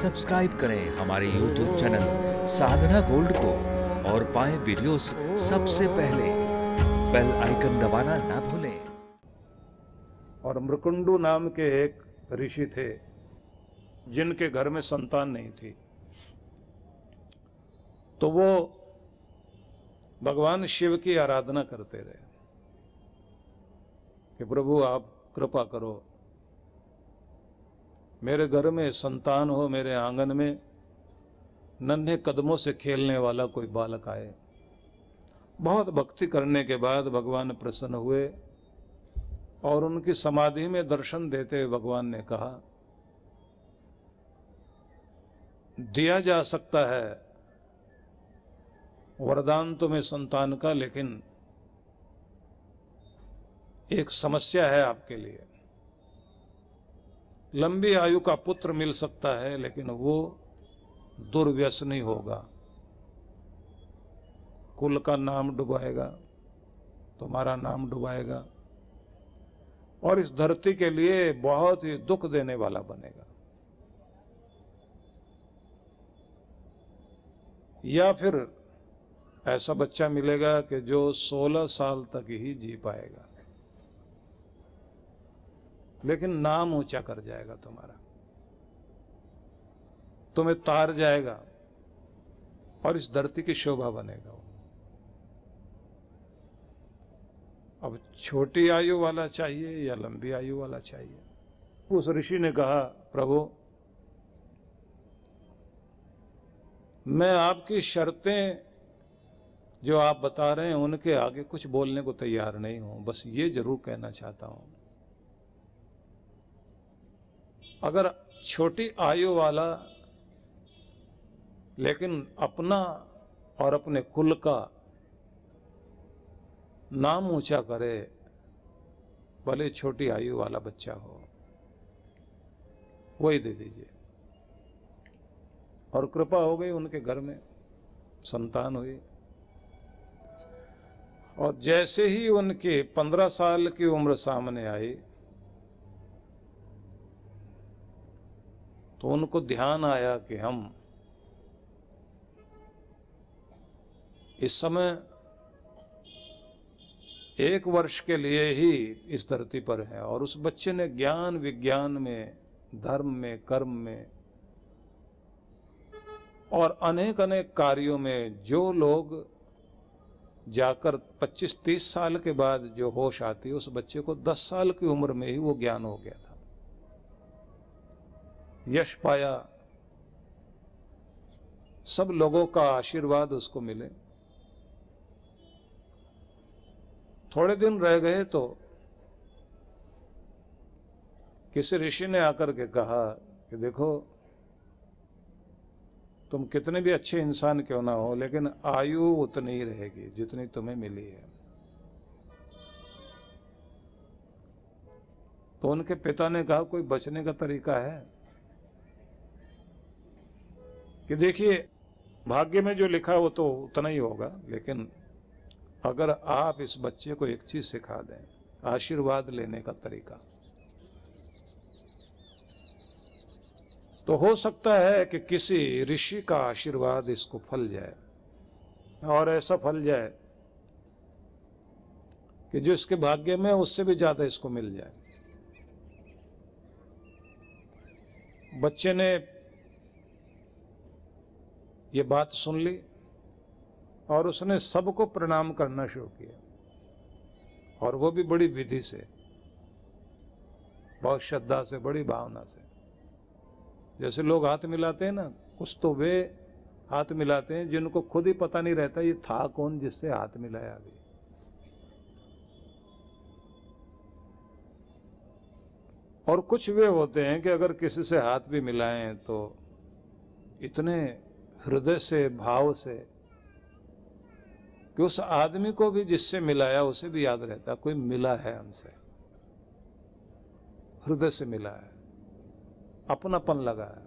subscribe करें हमारे YouTube channel साधना gold को और पाएं वीडियोस सबसे पहले बेल आइकन दबाना ना भूलें और मृकुंडू नाम के एक ऋषि थे जिनके घर में संतान नहीं थी तो वो भगवान शिव की आराधना करते रहे कि प्रभु आप कृपा करो मेरे घर में संतान हो मेरे आंगन में नन्हे कदमों से खेलने वाला कोई बालक आए बहुत भक्ति करने के बाद भगवान प्रसन्न हुए और उनकी समाधि में दर्शन देते हुए भगवान ने कहा दिया जा सकता है वरदान तुम्हें संतान का लेकिन एक समस्या है आपके लिए लंबी आयु का पुत्र मिल सकता है लेकिन वो नहीं होगा कुल का नाम डुबाएगा तुम्हारा नाम डुबाएगा और इस धरती के लिए बहुत ही दुख देने वाला बनेगा या फिर ऐसा बच्चा मिलेगा कि जो 16 साल तक ही जी पाएगा लेकिन नाम ऊंचा कर जाएगा तुम्हारा तुम्हें तार जाएगा और इस धरती की शोभा बनेगा वो अब छोटी आयु वाला चाहिए या लंबी आयु वाला चाहिए उस ऋषि ने कहा प्रभु मैं आपकी शर्तें जो आप बता रहे हैं उनके आगे कुछ बोलने को तैयार नहीं हूं बस ये जरूर कहना चाहता हूं अगर छोटी आयु वाला लेकिन अपना और अपने कुल का नाम ऊंचा करे भले छोटी आयु वाला बच्चा हो वही दे दीजिए और कृपा हो गई उनके घर में संतान हुई और जैसे ही उनके पंद्रह साल की उम्र सामने आई तो उनको ध्यान आया कि हम इस समय एक वर्ष के लिए ही इस धरती पर है और उस बच्चे ने ज्ञान विज्ञान में धर्म में कर्म में और अनेक अनेक कार्यों में जो लोग जाकर 25-30 साल के बाद जो होश आती है उस बच्चे को 10 साल की उम्र में ही वो ज्ञान हो गया यश पाया सब लोगों का आशीर्वाद उसको मिले थोड़े दिन रह गए तो किसी ऋषि ने आकर के कहा कि देखो तुम कितने भी अच्छे इंसान क्यों ना हो लेकिन आयु उतनी ही रहेगी जितनी तुम्हें मिली है तो उनके पिता ने कहा कोई बचने का तरीका है कि देखिए भाग्य में जो लिखा वो तो उतना ही होगा लेकिन अगर आप इस बच्चे को एक चीज सिखा दें आशीर्वाद लेने का तरीका तो हो सकता है कि किसी ऋषि का आशीर्वाद इसको फल जाए और ऐसा फल जाए कि जो इसके भाग्य में उससे भी ज्यादा इसको मिल जाए बच्चे ने ये बात सुन ली और उसने सबको प्रणाम करना शुरू किया और वो भी बड़ी विधि से बहुत श्रद्धा से बड़ी भावना से जैसे लोग हाथ मिलाते हैं ना कुछ तो वे हाथ मिलाते हैं जिनको खुद ही पता नहीं रहता ये था कौन जिससे हाथ मिलाया अभी और कुछ वे होते हैं कि अगर किसी से हाथ भी मिलाएं तो इतने हृदय से भाव से कि उस आदमी को भी जिससे मिलाया उसे भी याद रहता कोई मिला है हमसे हृदय से मिला है अपनापन लगा है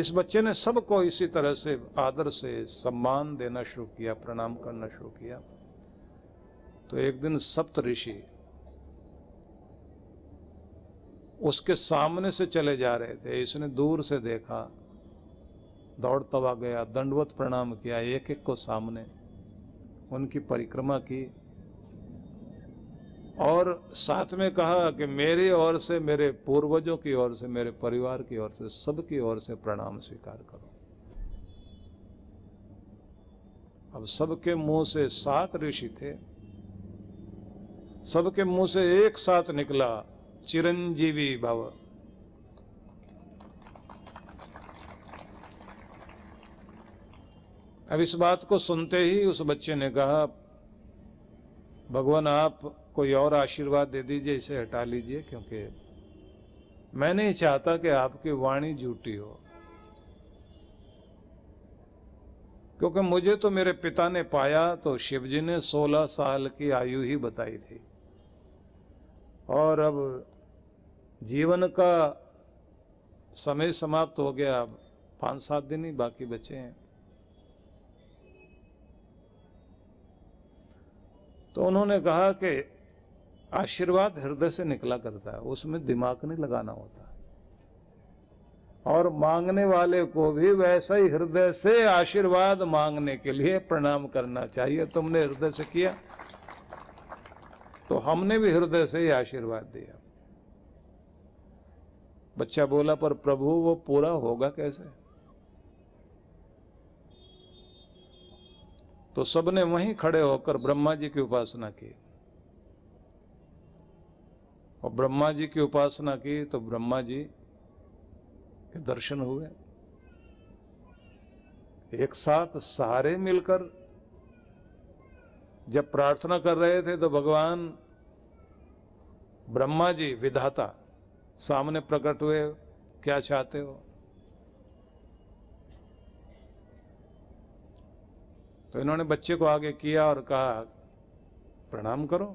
इस बच्चे ने सबको इसी तरह से आदर से सम्मान देना शुरू किया प्रणाम करना शुरू किया तो एक दिन सप्त ऋषि उसके सामने से चले जा रहे थे इसने दूर से देखा दौड़ता हुआ गया दंडवत प्रणाम किया एक एक को सामने उनकी परिक्रमा की और साथ में कहा कि मेरी ओर से मेरे पूर्वजों की ओर से मेरे परिवार की ओर से सबकी ओर से प्रणाम स्वीकार करो अब सबके मुंह से सात ऋषि थे सबके मुंह से एक साथ निकला चिरंजीवी भाव अब इस बात को सुनते ही उस बच्चे ने कहा भगवान आप कोई और आशीर्वाद दे दीजिए इसे हटा लीजिए क्योंकि मैं नहीं चाहता कि आपकी वाणी झूठी हो क्योंकि मुझे तो मेरे पिता ने पाया तो शिवजी ने 16 साल की आयु ही बताई थी और अब जीवन का समय समाप्त हो गया अब पाँच सात दिन ही बाकी बचे हैं तो उन्होंने कहा कि आशीर्वाद हृदय से निकला करता है उसमें दिमाग नहीं लगाना होता और मांगने वाले को भी वैसा ही हृदय से आशीर्वाद मांगने के लिए प्रणाम करना चाहिए तुमने हृदय से किया तो हमने भी हृदय से ही आशीर्वाद दिया बच्चा बोला पर प्रभु वो पूरा होगा कैसे तो सबने वहीं खड़े होकर ब्रह्मा जी की उपासना की और ब्रह्मा जी की उपासना की तो ब्रह्मा जी के दर्शन हुए एक साथ सारे मिलकर जब प्रार्थना कर रहे थे तो भगवान ब्रह्मा जी विधाता सामने प्रकट हुए क्या चाहते हो तो इन्होंने बच्चे को आगे किया और कहा प्रणाम करो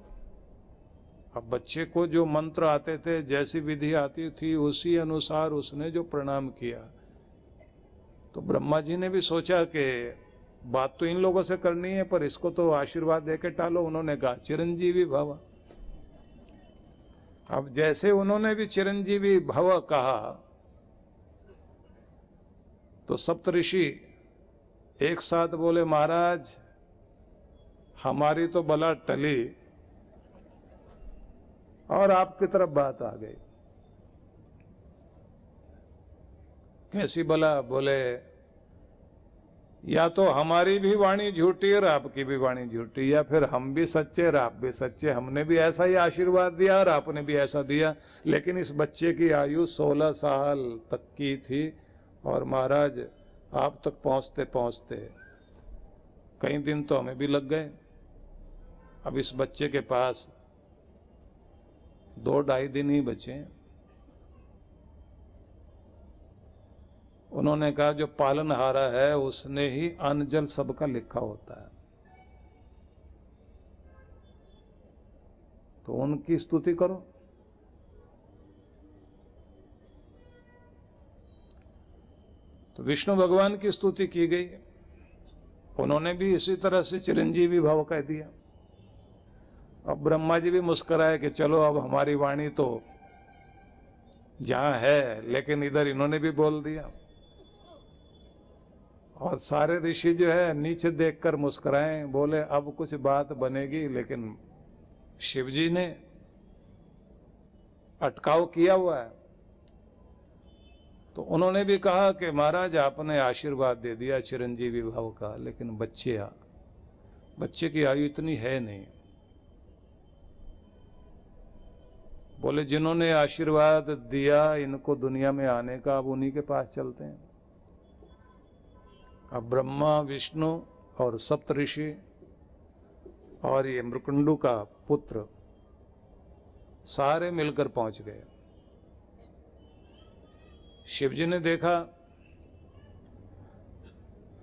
अब बच्चे को जो मंत्र आते थे जैसी विधि आती थी उसी अनुसार उसने जो प्रणाम किया तो ब्रह्मा जी ने भी सोचा कि बात तो इन लोगों से करनी है पर इसको तो आशीर्वाद दे के टालो उन्होंने कहा चिरंजीवी भव अब जैसे उन्होंने भी चिरंजीवी भव कहा तो सप्तऋषि एक साथ बोले महाराज हमारी तो बला टली और आपकी तरफ बात आ गई कैसी बला बोले या तो हमारी भी वाणी झूठी और आपकी भी वाणी झूठी या फिर हम भी सच्चे और आप भी सच्चे हमने भी ऐसा ही आशीर्वाद दिया और आपने भी ऐसा दिया लेकिन इस बच्चे की आयु 16 साल तक की थी और महाराज आप तक पहुंचते पहुंचते कई दिन तो हमें भी लग गए अब इस बच्चे के पास दो ढाई दिन ही बचे उन्होंने कहा जो पालनहारा है उसने ही अनजल जल सबका लिखा होता है तो उनकी स्तुति करो तो विष्णु भगवान की स्तुति की गई उन्होंने भी इसी तरह से चिरंजीवी भाव कह दिया अब ब्रह्मा जी भी मुस्कराए कि चलो अब हमारी वाणी तो जहाँ है लेकिन इधर इन्होंने भी बोल दिया और सारे ऋषि जो है नीचे देखकर मुस्कराए बोले अब कुछ बात बनेगी लेकिन शिवजी ने अटकाव किया हुआ है तो उन्होंने भी कहा कि महाराज आपने आशीर्वाद दे दिया चिरंजीवी भाव का लेकिन बच्चे आ बच्चे की आयु इतनी है नहीं बोले जिन्होंने आशीर्वाद दिया इनको दुनिया में आने का अब उन्हीं के पास चलते हैं अब ब्रह्मा विष्णु और सप्तऋषि और ये मृकुंडू का पुत्र सारे मिलकर पहुंच गए शिवजी ने देखा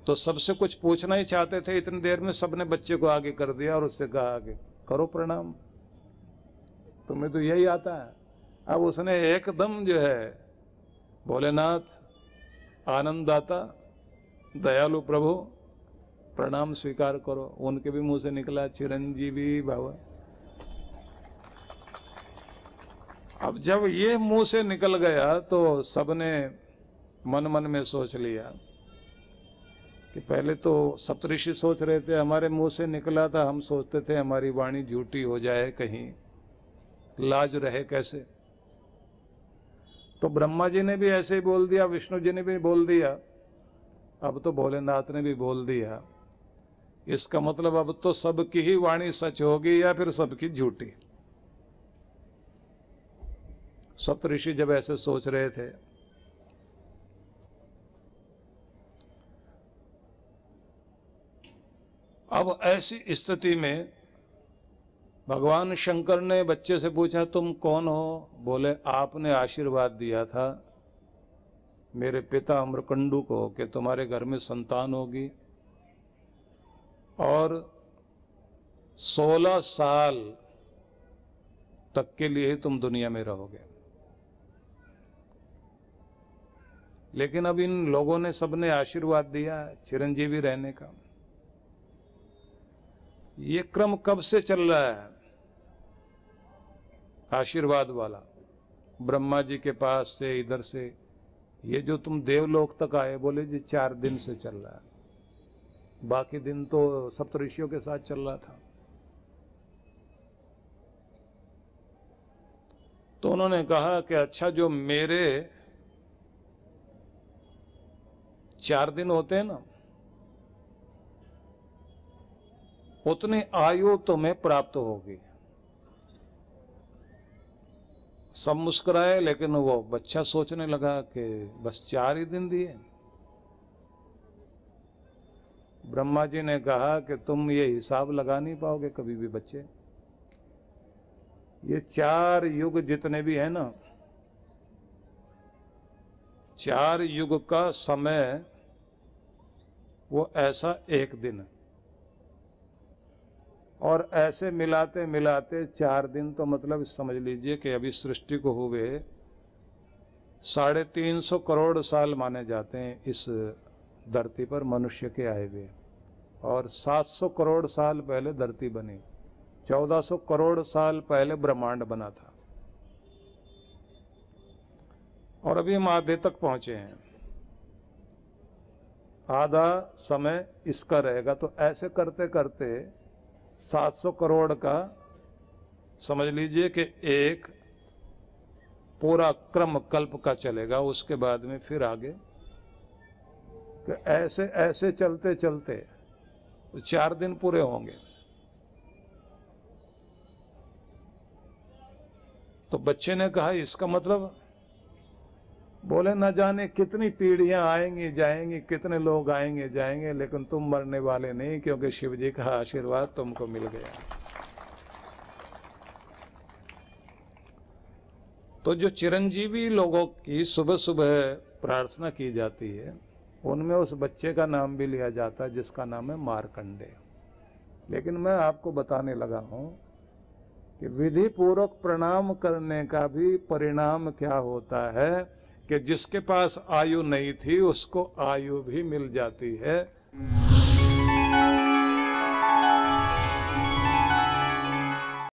तो सबसे कुछ पूछना ही चाहते थे इतनी देर में सबने बच्चे को आगे कर दिया और उससे कहा आगे करो प्रणाम तुम्हें तो यही आता है अब उसने एकदम जो है भोलेनाथ आनंददाता दयालु प्रभु प्रणाम स्वीकार करो उनके भी मुंह से निकला चिरंजीवी बाबा अब जब ये मुंह से निकल गया तो सबने मन मन में सोच लिया कि पहले तो सप्तऋषि सोच रहे थे हमारे मुंह से निकला था हम सोचते थे हमारी वाणी झूठी हो जाए कहीं लाज रहे कैसे तो ब्रह्मा जी ने भी ऐसे ही बोल दिया विष्णु जी ने भी बोल दिया अब तो भोलेनाथ ने भी बोल दिया इसका मतलब अब तो सबकी ही वाणी सच होगी या फिर सबकी झूठी सप्तऋषि जब ऐसे सोच रहे थे अब ऐसी स्थिति में भगवान शंकर ने बच्चे से पूछा तुम कौन हो बोले आपने आशीर्वाद दिया था मेरे पिता अम्रकंडू को कि तुम्हारे घर में संतान होगी और 16 साल तक के लिए ही तुम दुनिया में रहोगे लेकिन अब इन लोगों ने सबने आशीर्वाद दिया चिरंजीवी रहने का ये क्रम कब से चल रहा है आशीर्वाद वाला ब्रह्मा जी के पास से इधर से ये जो तुम देवलोक तक आए बोले जी चार दिन से चल रहा है बाकी दिन तो सप्तऋषियों के साथ चल रहा था तो उन्होंने कहा कि अच्छा जो मेरे चार दिन होते हैं ना उतनी आयु तुम्हें प्राप्त होगी सब मुस्कुराए लेकिन वो बच्चा सोचने लगा कि बस चार ही दिन दिए ब्रह्मा जी ने कहा कि तुम ये हिसाब लगा नहीं पाओगे कभी भी बच्चे ये चार युग जितने भी है ना चार युग का समय वो ऐसा एक दिन और ऐसे मिलाते मिलाते चार दिन तो मतलब समझ लीजिए कि अभी सृष्टि को हुए साढ़े तीन सौ करोड़ साल माने जाते हैं इस धरती पर मनुष्य के आए हुए और सात सौ करोड़ साल पहले धरती बनी चौदह सौ करोड़ साल पहले ब्रह्मांड बना था और अभी हम आधे तक पहुंचे हैं आधा समय इसका रहेगा तो ऐसे करते करते 700 करोड़ का समझ लीजिए कि एक पूरा क्रम कल्प का चलेगा उसके बाद में फिर आगे कि ऐसे ऐसे चलते चलते तो चार दिन पूरे होंगे तो बच्चे ने कहा इसका मतलब बोले न जाने कितनी पीढ़ियां आएंगी जाएंगी कितने लोग आएंगे जाएंगे लेकिन तुम मरने वाले नहीं क्योंकि शिव जी का आशीर्वाद तुमको मिल गया तो जो चिरंजीवी लोगों की सुबह सुबह प्रार्थना की जाती है उनमें उस बच्चे का नाम भी लिया जाता है जिसका नाम है मारकंडे लेकिन मैं आपको बताने लगा हूं कि विधि पूर्वक प्रणाम करने का भी परिणाम क्या होता है कि जिसके पास आयु नहीं थी उसको आयु भी मिल जाती है